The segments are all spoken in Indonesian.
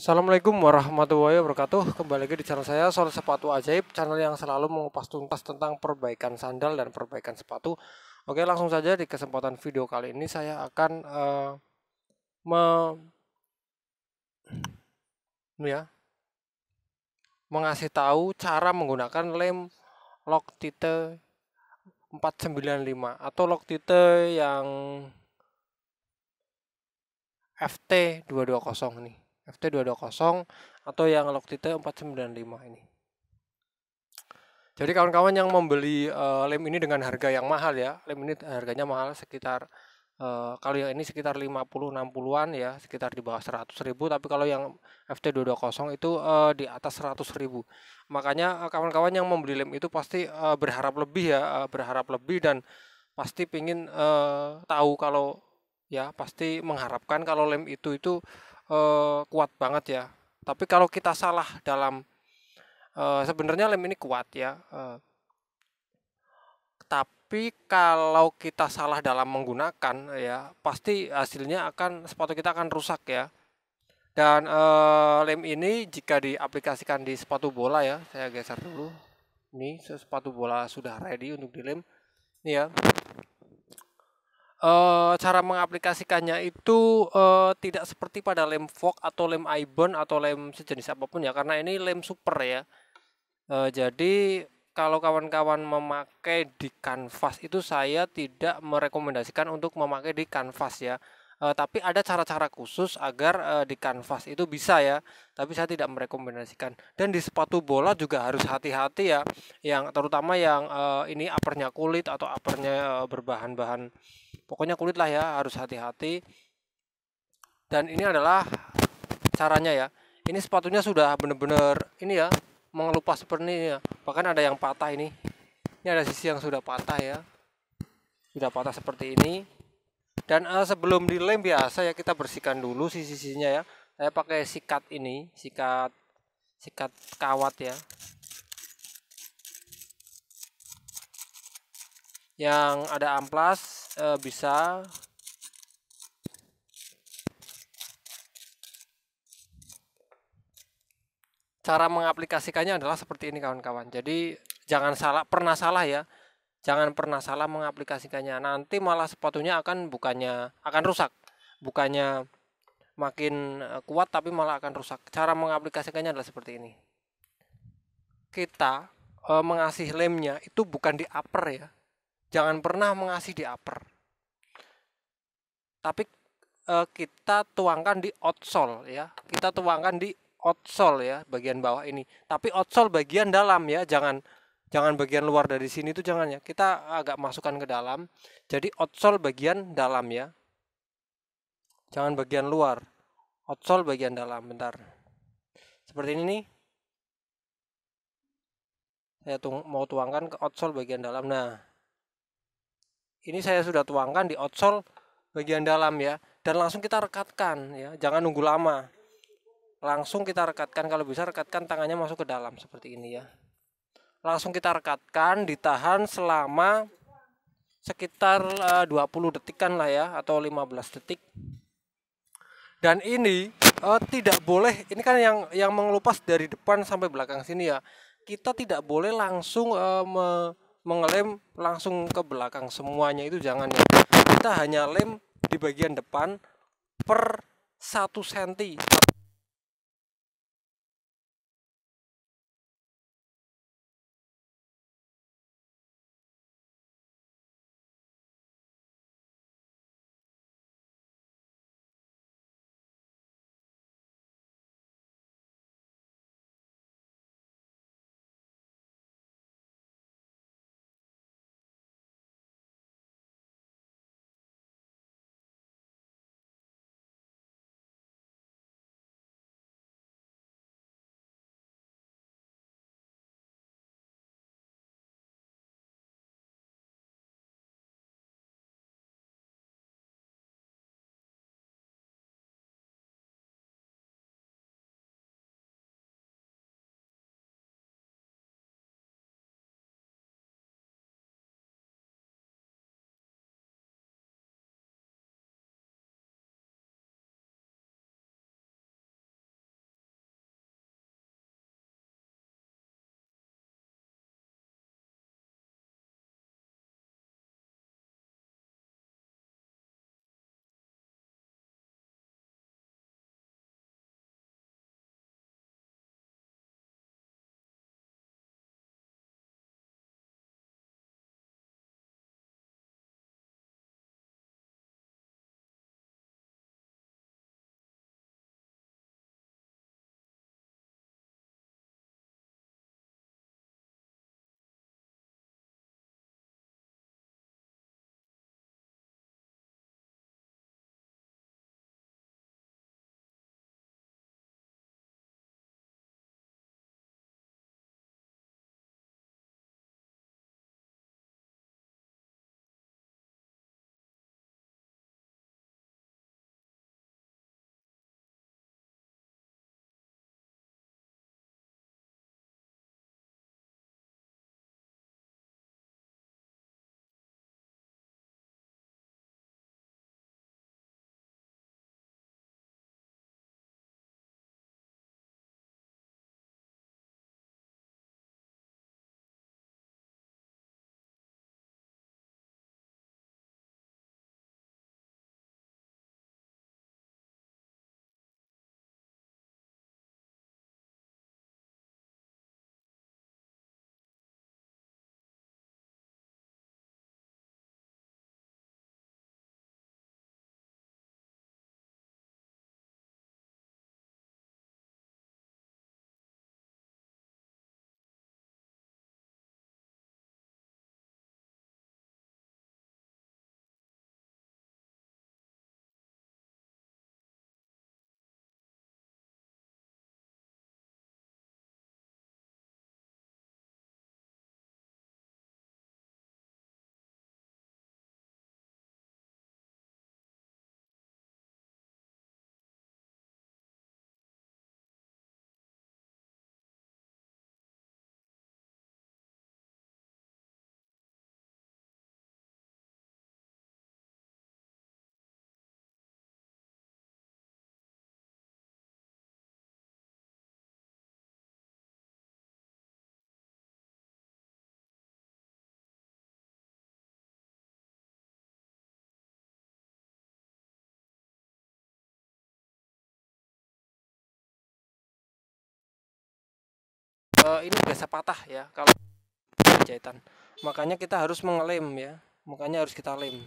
Assalamualaikum warahmatullahi wabarakatuh Kembali lagi di channel saya Soal Sepatu Ajaib Channel yang selalu mengupas tuntas tentang perbaikan sandal dan perbaikan sepatu Oke langsung saja di kesempatan video kali ini Saya akan uh, ya, Mengasih tahu cara menggunakan lem lock Loctite 495 Atau lock Loctite yang FT220 nih FT220 atau yang Logitech 495 ini. Jadi kawan-kawan yang membeli uh, eh, lem ini dengan harga yang mahal ya, lem ini harganya mahal sekitar uh, kalau yang ini sekitar 50-60-an ya, sekitar di bawah 100 ribu, tapi kalau yang FT220 itu uh, di atas 100 ribu. Makanya kawan-kawan uh, yang membeli lem itu pasti uh, berharap lebih ya, uh, berharap lebih dan pasti pingin uh, tahu kalau ya pasti mengharapkan kalau lem itu itu uh, kuat banget ya tapi kalau kita salah dalam uh, sebenarnya lem ini kuat ya uh, tapi kalau kita salah dalam menggunakan ya pasti hasilnya akan sepatu kita akan rusak ya dan uh, lem ini jika diaplikasikan di sepatu bola ya saya geser dulu ini sepatu bola sudah ready untuk dilem ini ya uh, cara mengaplikasikannya itu uh, tidak seperti pada lem Fog atau lem Ibon atau lem sejenis apapun ya karena ini lem super ya. Uh, jadi kalau kawan-kawan memakai di kanvas itu saya tidak merekomendasikan untuk memakai di kanvas ya. Eh, tapi ada cara-cara khusus agar uh, di kanvas itu bisa ya. Tapi saya tidak merekomendasikan. Dan di sepatu bola juga harus hati-hati ya. Yang terutama yang uh, ini uppernya kulit atau uppernya uh, berbahan-bahan. Pokoknya kulit lah ya harus hati-hati. Dan ini adalah caranya ya. Ini sepatunya sudah benar-benar ini ya mengelupas seperti ini ya. Bahkan ada yang patah ini. Ini ada sisi yang sudah patah ya. Sudah patah seperti ini dan uh, sebelum dilem biasa ya kita bersihkan dulu sisi-sisinya ya saya pakai sikat ini sikat sikat kawat ya yang ada amplas uh, bisa cara mengaplikasikannya adalah seperti ini kawan-kawan jadi jangan salah pernah salah ya jangan pernah salah mengaplikasikannya nanti malah sepatunya akan bukannya akan rusak bukannya makin eh, kuat tapi malah akan rusak cara mengaplikasikannya adalah seperti ini kita e, mengasih lemnya itu bukan di upper ya jangan pernah mengasih di upper tapi e, kita tuangkan di outsole ya kita tuangkan di outsole ya bagian bawah ini tapi outsole bagian dalam ya jangan jangan bagian luar dari sini itu jangan ya kita agak masukkan ke dalam jadi outsole bagian dalam ya jangan bagian luar outsole bagian dalam bentar seperti ini nih saya tung mau tuangkan ke outsole bagian dalam nah ini saya sudah tuangkan di outsole bagian dalam ya dan langsung kita rekatkan ya jangan nunggu lama langsung kita rekatkan kalau bisa rekatkan tangannya masuk ke dalam seperti ini ya langsung kita rekatkan ditahan selama sekitar eh, uh, 20 detikan lah ya atau 15 detik dan ini uh, tidak boleh ini kan yang yang mengelupas dari depan sampai belakang sini ya kita tidak boleh langsung uh, me mengelem langsung ke belakang semuanya itu jangan ya kita hanya lem di bagian depan per satu senti. uh, ini biasa patah ya kalau jahitan makanya kita harus mengelem ya makanya harus kita lem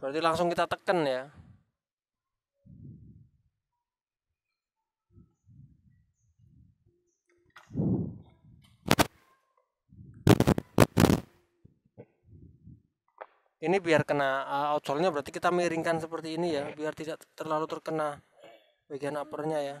Berarti langsung kita tekan ya. Ini biar kena uh, eh, outsole-nya berarti kita miringkan seperti ini ya, biar tidak terlalu terkena bagian uppernya ya.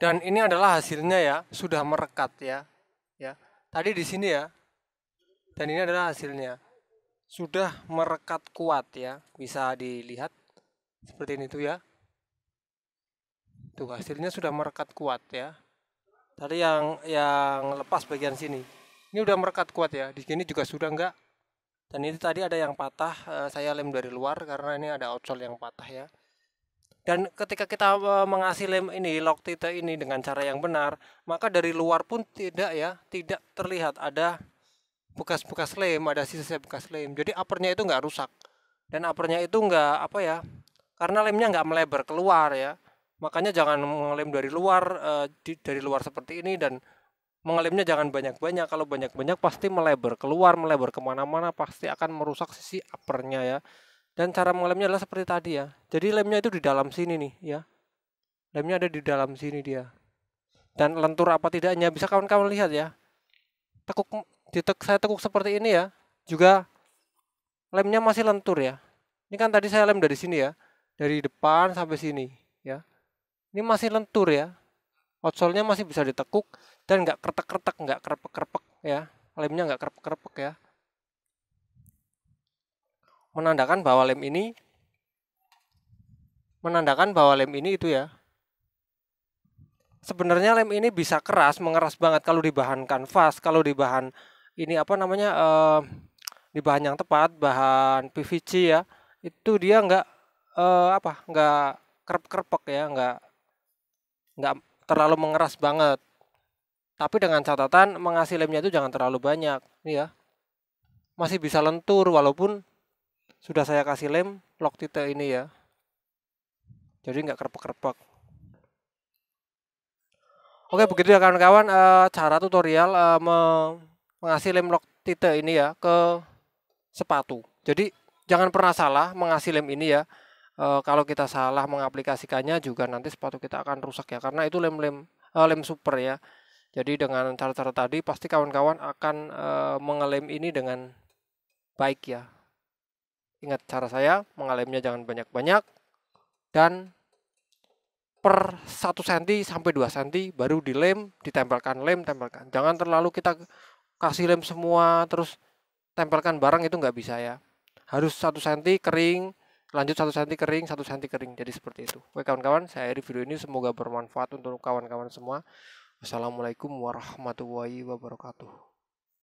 Dan ini adalah hasilnya ya, sudah merekat ya. Ya. Tadi di sini ya. Dan ini adalah hasilnya. Sudah merekat kuat ya. Bisa dilihat seperti ini tuh ya. Tuh hasilnya sudah merekat kuat ya. Tadi yang yang lepas bagian sini. Ini udah merekat kuat ya. Di sini juga sudah enggak. Dan ini tadi ada yang patah, eh, saya lem dari luar karena ini ada outsole yang patah ya dan ketika kita eh, mengasih lem ini lock loktite ini dengan cara yang benar maka dari luar pun tidak ya tidak terlihat ada bekas-bekas lem ada sisa-sisa bekas lem jadi uppernya itu nggak rusak dan uppernya itu nggak apa ya karena lemnya nggak melebar keluar ya makanya jangan mengelem dari luar uh, di, dari luar seperti ini dan mengelemnya jangan banyak-banyak kalau banyak-banyak pasti melebar keluar melebar kemana-mana pasti akan merusak sisi uppernya ya dan cara mengelemnya adalah seperti tadi ya. Jadi lemnya itu di dalam sini nih ya. Lemnya ada di dalam sini dia. Dan lentur apa tidaknya bisa kawan-kawan lihat ya. Tekuk ditek saya tekuk seperti ini ya. Juga lemnya masih lentur ya. Ini kan tadi saya lem dari sini ya. Dari depan sampai sini ya. Ini masih lentur ya. outsole-nya masih bisa ditekuk dan nggak kertek-kertek, nggak kerpek-kerpek ya. Lemnya nggak kerpek-kerpek ya menandakan bahwa lem ini menandakan bahwa lem ini itu ya sebenarnya lem ini bisa keras mengeras banget kalau di bahan kanvas kalau di bahan ini apa namanya eh, di bahan yang tepat bahan PVC ya itu dia nggak eh, apa nggak kerep kerpek ya nggak nggak terlalu mengeras banget tapi dengan catatan mengasih lemnya itu jangan terlalu banyak nih ya masih bisa lentur walaupun sudah saya kasih lem lock titik ini ya jadi nggak kerpek-kerpek oke begitu ya kawan-kawan eh, cara tutorial eh, mengasih lem lock titik ini ya ke sepatu jadi jangan pernah salah mengasih lem ini ya e, kalau kita salah mengaplikasikannya juga nanti sepatu kita akan rusak ya karena itu lem-lem e, lem super ya jadi dengan cara-cara tadi pasti kawan-kawan akan e, mengelem ini dengan baik ya Ingat cara saya, mengalaminya jangan banyak-banyak dan per 1 cm sampai 2 cm baru dilem, ditempelkan lem, tempelkan. Jangan terlalu kita kasih lem semua terus tempelkan barang itu nggak bisa ya. Harus 1 cm kering, lanjut 1 cm kering, 1 cm kering. Jadi seperti itu. Oke kawan-kawan, saya video ini semoga bermanfaat untuk kawan-kawan semua. Assalamualaikum warahmatullahi wabarakatuh.